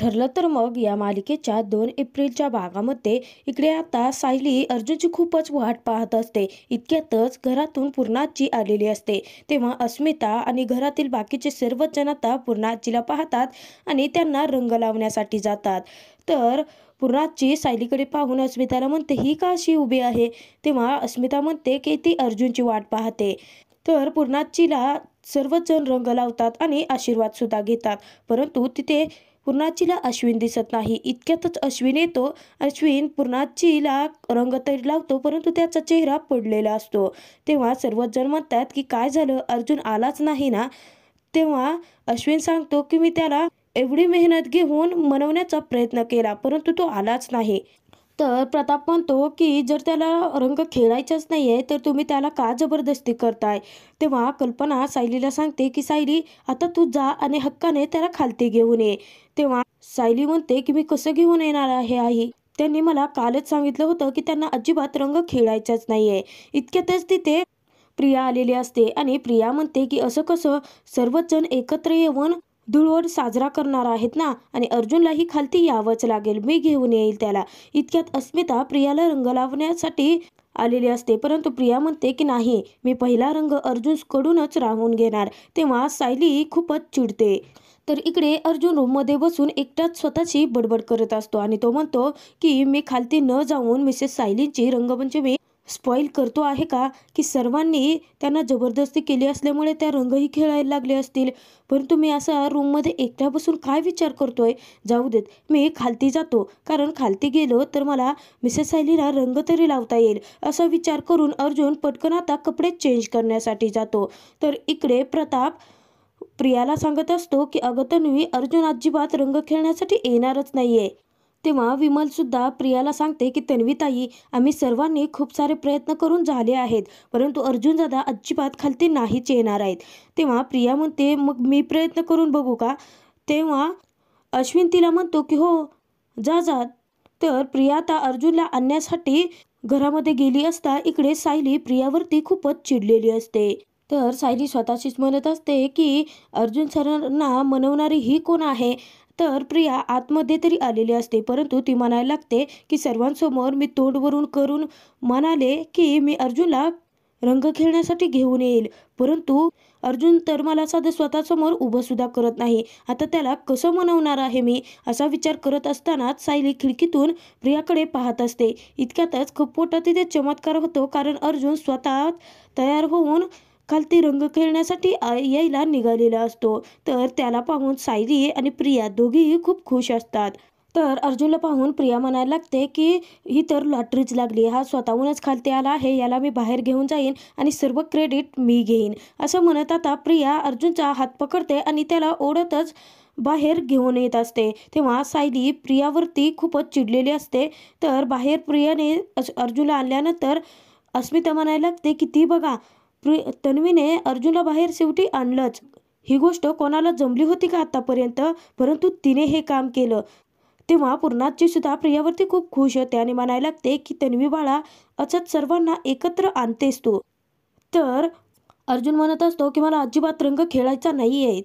ठरलं तर मग या मालिकेच्या दोन एप्रिलच्या भागामध्ये इकडे आता सायली अर्जुनची खूपच वाट पाहत असते इतक्यातच घरातून पूर्णाजी आलेली असते तेव्हा अस्मिता आणि घरातील बाकीचे सर्वच जण आता पूर्णाजीला पाहतात आणि त्यांना रंग लावण्यासाठी जातात तर पूर्णाची सायलीकडे पाहून अस्मिताला म्हणते ही का अशी उभी आहे तेव्हा अस्मिता म्हणते की ती अर्जुनची वाट पाहते तर पूर्णाजीला सर्वच जण रंग लावतात आणि आशीर्वाद सुद्धा घेतात परंतु तिथे पूर्णाचीला अश्विन दिसत नाही इतक्यातच अश्विन येतो अश्विन पूर्णाचीला तरी लावतो परंतु त्याचा चेहरा पडलेला असतो तेव्हा सर्वच जण म्हणतात की काय झालं अर्जुन आलाच नाही ना तेव्हा अश्विन सांगतो की मी त्याला एवढी मेहनत घेऊन मनवण्याचा प्रयत्न केला परंतु तो आलाच नाही तर प्रताप म्हणतो की जर त्याला रंग खेळायचाच नाही आहे तर तुम्ही त्याला का जबरदस्ती करताय तेव्हा कल्पना सायलीला सांगते की सायली आता तू जा आणि हक्काने त्याला खालती घेऊन ये तेव्हा सायली म्हणते की मी कसं घेऊन येणार आहे आई त्यांनी मला कालच सांगितलं होतं की त्यांना अजिबात रंग खेळायचाच नाही इतक्यातच तिथे प्रिया आलेली असते आणि प्रिया म्हणते की असं कसं सर्वच जण एकत्र येऊन धुळवड साजरा करणार आहेत ना आणि अर्जुनलाही खालती यावंच लागेल मी घेऊन येईल त्याला इतक्यात अस्मिता प्रियाला रंग लावण्यासाठी आलेली असते परंतु प्रिया म्हणते की नाही मी पहिला रंग अर्जुन कडूनच राहून घेणार तेव्हा सायली खूपच चिडते तर इकडे अर्जुन रूममध्ये बसून एकटाच स्वतःची बडबड करत असतो आणि तो म्हणतो की मी खालती न जाऊन मिसेस सायलींची रंगपंचमी स्पॉईल करतो आहे का की सर्वांनी त्यांना जबरदस्ती केली असल्यामुळे त्या रंगही खेळायला लागले असतील परंतु मी असा रूममध्ये एकट्या बसून काय विचार करतोय जाऊ देत मी खालती जातो कारण खालती गेलो तर मला मिसेस सायलीला रंग तरी लावता येईल असा विचार करून अर्जुन पटकन आता कपडे चेंज करण्यासाठी जातो तर इकडे प्रताप प्रियाला सांगत असतो की अगतनवी अर्जुन अजिबात रंग खेळण्यासाठी येणारच नाहीये तेव्हा विमल सुद्धा प्रियाला सांगते की तन्वीताई आम्ही सर्वांनी खूप सारे प्रयत्न करून झाले आहेत परंतु अर्जुन दादा अजिबात खालती नाहीच येणार आहेत तेव्हा प्रिया म्हणते मग मी प्रयत्न करून बघू का तेव्हा अश्विन तिला म्हणतो की हो जा जा तर प्रिया आता अर्जुनला आणण्यासाठी घरामध्ये गेली असता इकडे सायली प्रियावरती खूपच चिडलेली असते तर सायली स्वतःशीच म्हणत असते की अर्जुन सरांना मनवणारी ही कोण आहे तर प्रिया आतमध्ये तरी आलेली असते परंतु ती म्हणायला लागते की सर्वांसमोर मी तोंडवरून करून म्हणाले की मी अर्जुनला रंग खेळण्यासाठी घेऊन येईल परंतु अर्जुन तर मला साधं स्वतःसमोर उभं सुद्धा करत नाही आता त्याला कसं मनवणार आहे मी असा विचार करत असतानाच सायली खिडकीतून प्रियाकडे पाहत असते इतक्यातच खूप पोटात तिथे चमत्कार होतो कारण अर्जुन स्वतः तयार होऊन खालती रंग खेळण्यासाठी यायला निघालेला असतो तर त्याला पाहून सायली आणि प्रिया दोघीही खूप खुश असतात तर अर्जुनला पाहून प्रिया म्हणायला लागते की ही तर लॉटरीच लागली हा स्वतःहूनच खालती आला आहे याला मी बाहेर घेऊन जाईन आणि सर्व क्रेडिट मी घेईन असं म्हणत आता प्रिया अर्जुनचा हात पकडते आणि त्याला ओढतच बाहेर घेऊन येत असते तेव्हा सायली प्रियावरती खूपच चिडलेली असते तर बाहेर प्रियाने अर्जुनला आणल्यानंतर अस्मिता म्हणायला लागते की ती बघा तन्वीने अर्जुनला बाहेर शेवटी आणलंच ही गोष्ट कोणाला जमली होती का आतापर्यंत परंतु तिने हे काम केलं तेव्हा पूर्णाची सुद्धा प्रियावरती खूप खुश होते आणि म्हणायला लागते की तन्वी बाळा अचत सर्वांना एकत्र आणतेस तू तर अर्जुन म्हणत असतो की मला अजिबात रंग खेळायचा नाही आहे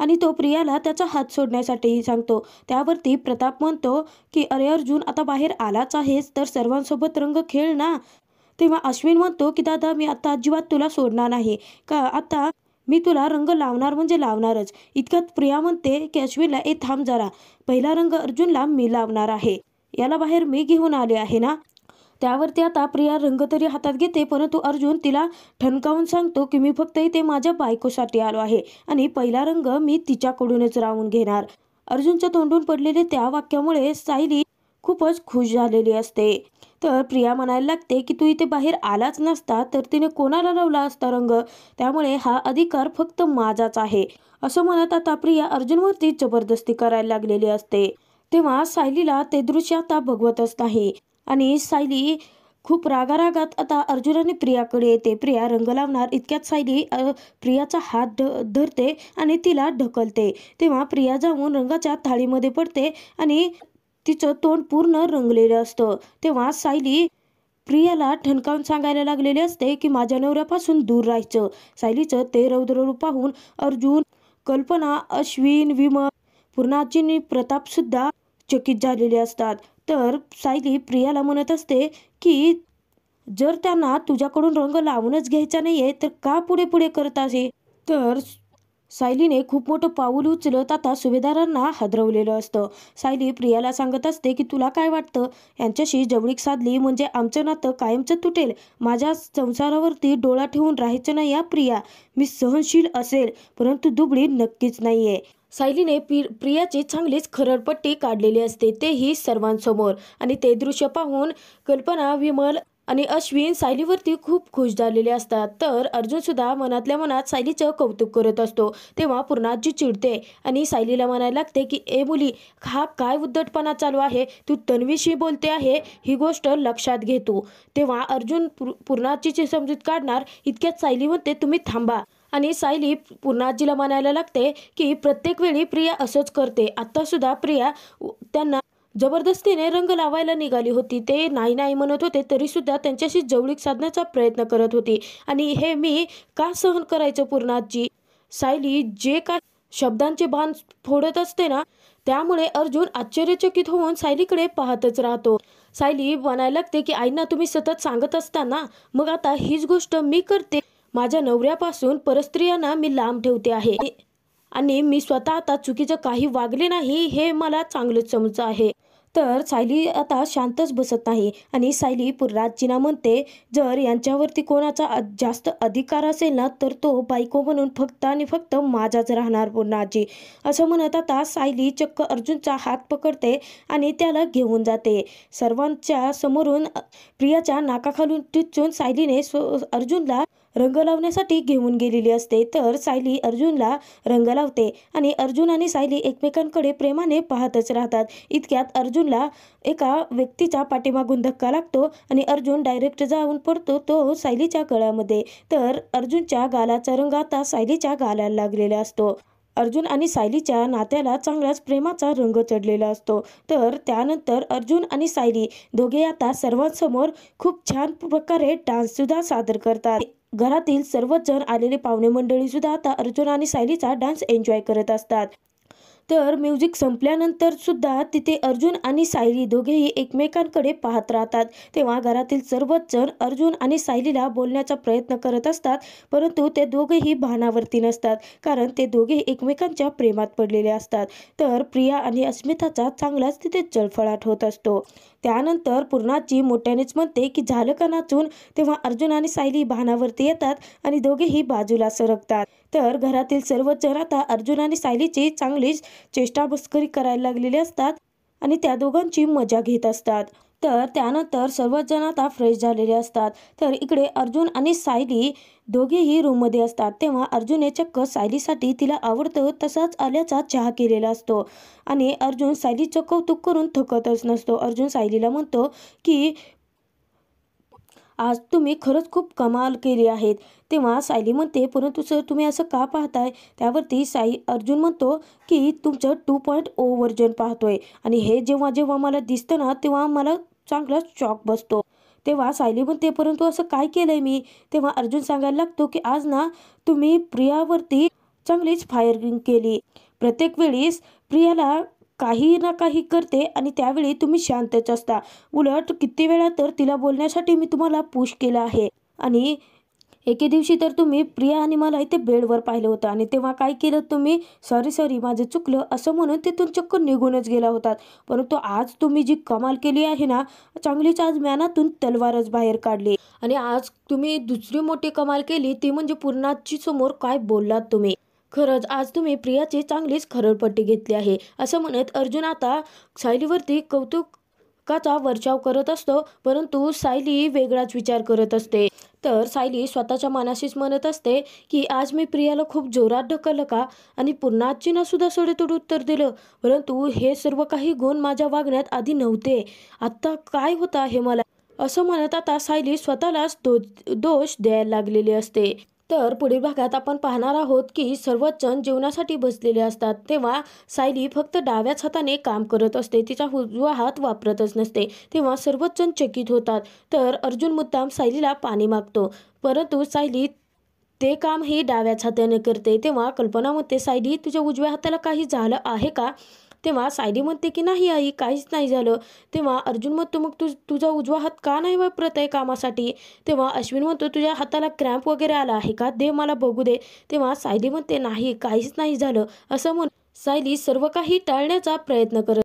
आणि तो प्रियाला त्याचा हात सोडण्यासाठीही सांगतो त्यावरती प्रताप म्हणतो की अरे अर्जुन आता बाहेर आलाच आहेस तर सर्वांसोबत रंग खेळ ना तेव्हा अश्विन म्हणतो की दादा मी आता अजिबात तुला सोडणार नाही का आता मी तुला रंग लावणार म्हणजे लावणारच इतक्यात प्रिया म्हणते की अश्विनला ए थांब जरा पहिला रंग अर्जुनला मी लावणार आहे याला बाहेर मी घेऊन आले आहे ना त्यावरती आता प्रिया रंग तरी हातात घेते परंतु अर्जुन तिला ठणकावून सांगतो की मी फक्त इथे माझ्या बायकोसाठी आलो आहे आणि पहिला रंग मी तिच्याकडूनच राहून घेणार अर्जुनच्या तोंडून पडलेले त्या वाक्यामुळे सायली खूपच खुश झालेली असते तर प्रिया म्हणायला लागते की तू इथे बाहेर आलाच नसता तर तिने कोणाला लावला असता रंग त्यामुळे हा अधिकार फक्त माझाच आहे असं म्हणत आता प्रिया अर्जुनवरती जबरदस्ती करायला लागलेली असते तेव्हा सायलीला ते दृश्य आता भगवतच नाही आणि सायली खूप रागारागात आता अर्जुन आणि प्रियाकडे येते प्रिया रंग लावणार इतक्यात सायली प्रियाचा हात ध धरते आणि तिला ढकलते तेव्हा प्रिया जाऊन रंगाच्या थाळीमध्ये पडते आणि तिचं तोंड पूर्ण रंगलेलं असतं तेव्हा सायली प्रियाला ठणकावून सांगायला लागलेले असते की माझ्या नवऱ्यापासून दूर राहायचं सायलीचं ते रूप पाहून अर्जुन कल्पना अश्विन विमल प्रताप सुद्धा चकित झालेले असतात तर सायली प्रियाला म्हणत असते की जर त्यांना तुझ्याकडून रंग लावूनच घ्यायचा नाहीये तर का पुढे पुढे करत असे तर सायलीने खूप मोठं पाऊल उचलत आता सुभेदारांना हादरवलेलं असतं सायली प्रियाला सांगत असते की तुला काय वाटतं यांच्याशी जवळीक साधली म्हणजे आमचं नातं कायमचं तुटेल माझ्या संसारावरती डोळा ठेवून राहायचं नाही या प्रिया मी सहनशील असेल परंतु दुबळी नक्कीच नाही सायलीने प्रियाची प्रियाचे चांगलेच खरडपट्टी काढलेली असते तेही सर्वांसमोर आणि ते दृश्य पाहून कल्पना विमल आणि अश्विन सायलीवरती खूप खुश झालेले असतात तर अर्जुनसुद्धा मनातल्या मनात सायलीचं कौतुक करत असतो तेव्हा पूर्णाजी चिडते आणि सायलीला म्हणायला लागते की ए मुली हा काय उद्धटपणा चालू आहे तू तन्वीशी बोलते आहे ही गोष्ट लक्षात घेतो तेव्हा अर्जुन पूर्णाजीची समजूत काढणार इतक्यात सायली म्हणते तुम्ही थांबा आणि सायली पूर्णाजीला म्हणायला लागते की प्रत्येक वेळी प्रिया असंच करते आत्तासुद्धा प्रिया त्यांना जबरदस्तीने रंग लावायला निघाली होती ते नाही नाही म्हणत होते तरी सुद्धा त्यांच्याशी जवळीक साधण्याचा प्रयत्न करत होती आणि हे मी का सहन करायचं पूर्णाजी सायली जे काय शब्दांचे भान फोडत असते ना त्यामुळे अर्जुन आश्चर्यचकित होऊन सायलीकडे पाहतच राहतो सायली म्हणायला लागते की आईना तुम्ही सतत सांगत असताना मग आता हीच गोष्ट मी करते माझ्या नवऱ्यापासून परस्त्रियांना मी लांब ठेवते आहे आणि मी स्वतः आता चुकीचं काही वागले नाही हे मला चांगलंच समज आहे तर सायली आता शांतच बसत नाही आणि सायली पुर्राजीना म्हणते जर यांच्यावरती कोणाचा जास्त अधिकार असेल ना तर तो बायको म्हणून फक्त आणि फक्त माझाच राहणार पुर्णाजी असं म्हणत आता सायली चक्क अर्जुनचा हात पकडते आणि त्याला घेऊन जाते सर्वांच्या समोरून प्रियाच्या नाकाखालून टिचून सायलीने स्व अर्जुनला रंग लावण्यासाठी घेऊन गेलेली असते तर सायली अर्जुनला रंग लावते आणि अर्जुन आणि सायली एकमेकांकडे प्रेमाने पाहतच राहतात इतक्यात अर्जुनला एका व्यक्तीच्या पाठीमागून धक्का लागतो आणि अर्जुन डायरेक्ट जाऊन पडतो तो सायलीच्या गळ्यामध्ये तर अर्जुनच्या गालाचा रंग आता सायलीच्या गालाला लागलेला असतो अर्जुन आणि सायलीच्या नात्याला चांगलाच प्रेमाचा रंग चढलेला असतो तर त्यानंतर अर्जुन आणि सायली दोघे आता सर्वांसमोर खूप छान प्रकारे डान्स सुद्धा सादर करतात घरातील सर्वच जण आलेले पाहुणे मंडळी सुद्धा आता अर्जुन आणि सायलीचा डान्स एन्जॉय करत असतात तर म्युझिक संपल्यानंतर सुद्धा तिथे अर्जुन आणि सायली दोघेही एकमेकांकडे पाहत राहतात तेव्हा घरातील सर्वच जण अर्जुन आणि सायलीला बोलण्याचा प्रयत्न करत असतात परंतु ते दोघेही भानावरती नसतात कारण ते दोघेही एकमेकांच्या प्रेमात पडलेले असतात तर प्रिया आणि अस्मिताचा चांगलाच तिथे जळफळाट होत असतो त्यानंतर पूर्णाची मोठ्यानेच म्हणते की झालं का नाचून तेव्हा अर्जुन आणि सायली भानावरती येतात आणि दोघेही बाजूला सरकतात तर घरातील सर्व जण आता अर्जुन आणि सायलीची चांगलीच मुस्करी करायला लागलेली असतात आणि त्या दोघांची मजा घेत असतात तर त्यानंतर सर्वच जण आता फ्रेश झालेले असतात तर इकडे अर्जुन आणि सायली दोघेही रूममध्ये असतात तेव्हा हे चक्क सायलीसाठी तिला आवडतं तसाच आल्याचा चहा केलेला असतो आणि अर्जुन सायली चक्कवतुक करून थकतच नसतो अर्जुन सायलीला म्हणतो की आज तुम्ही खरंच खूप कमाल केली आहेत तेव्हा सायली म्हणते परंतु सर तुम्ही असं का पाहताय त्यावरती साई अर्जुन म्हणतो की तुमचं टू पॉईंट ओ व्हर्जन पाहतोय आणि हे जेव्हा जेव्हा मला दिसतं ना तेव्हा मला चांगला शॉक बसतो तेव्हा सायली म्हणते परंतु असं काय केलंय मी तेव्हा अर्जुन सांगायला लागतो की आज ना तुम्ही प्रियावरती चांगलीच फायरिंग केली प्रत्येक वेळीस प्रियाला काही ना काही करते आणि त्यावेळी तुम्ही शांतच असता उलट किती वेळा तर तिला बोलण्यासाठी मी तुम्हाला पुश केला आहे आणि एके दिवशी तर तुम्ही प्रिया आणि मला इथे बेडवर पाहिलं होतं आणि तेव्हा काय केलं तुम्ही सॉरी सॉरी माझं चुकलं असं म्हणून तिथून चक्क निघूनच गेला होतात परंतु आज तुम्ही जी कमाल केली आहे ना चांगलीच आज मॅनातून तलवारच बाहेर काढली आणि आज तुम्ही दुसरी मोठी कमाल केली ती म्हणजे पूर्णाची समोर काय बोललात तुम्ही खरंच आज तुम्ही प्रियाची चांगलीच खरडपट्टी घेतली आहे असं म्हणत अर्जुन आता सायलीवरती कौतुकाचा वर्षाव करत असतो परंतु सायली वेगळाच विचार करत असते तर सायली स्वतःच्या मनाशीच म्हणत असते की आज मी प्रियाला खूप जोरात ढकललं का आणि पुन्हा आजीनं सुद्धा सडेतोड उत्तर दिलं परंतु हे सर्व काही गुण माझ्या वागण्यात आधी नव्हते आत्ता काय होतं हे मला असं म्हणत आता सायली स्वतःलाच दो दोष द्यायला लागलेली असते तर पुढील भागात आपण पाहणार आहोत की सर्वच जण जेवणासाठी बसलेले असतात तेव्हा सायली फक्त डाव्याच हाताने काम करत असते तिचा उजवा हात वापरतच नसते तेव्हा सर्वच जण चकित होतात तर अर्जुन मुद्दाम सायलीला पाणी मागतो परंतु सायली ते काम हे डाव्याच हाताने करते तेव्हा कल्पनामध्ये सायली तुझ्या उजव्या हाताला काही झालं आहे का तेव्हा सायली म्हणते की नाही आई काहीच नाही झालं तेव्हा अर्जुन म्हणतो मग तू तुझा उजवा हात का नाही वापरत आहे कामासाठी तेव्हा अश्विन म्हणतो तुझ्या हाताला क्रॅम्प वगैरे आला आहे का दे मला बघू दे तेव्हा सायली म्हणते नाही काहीच नाही झालं असं म्हण सायली सर्व काही टाळण्याचा प्रयत्न करत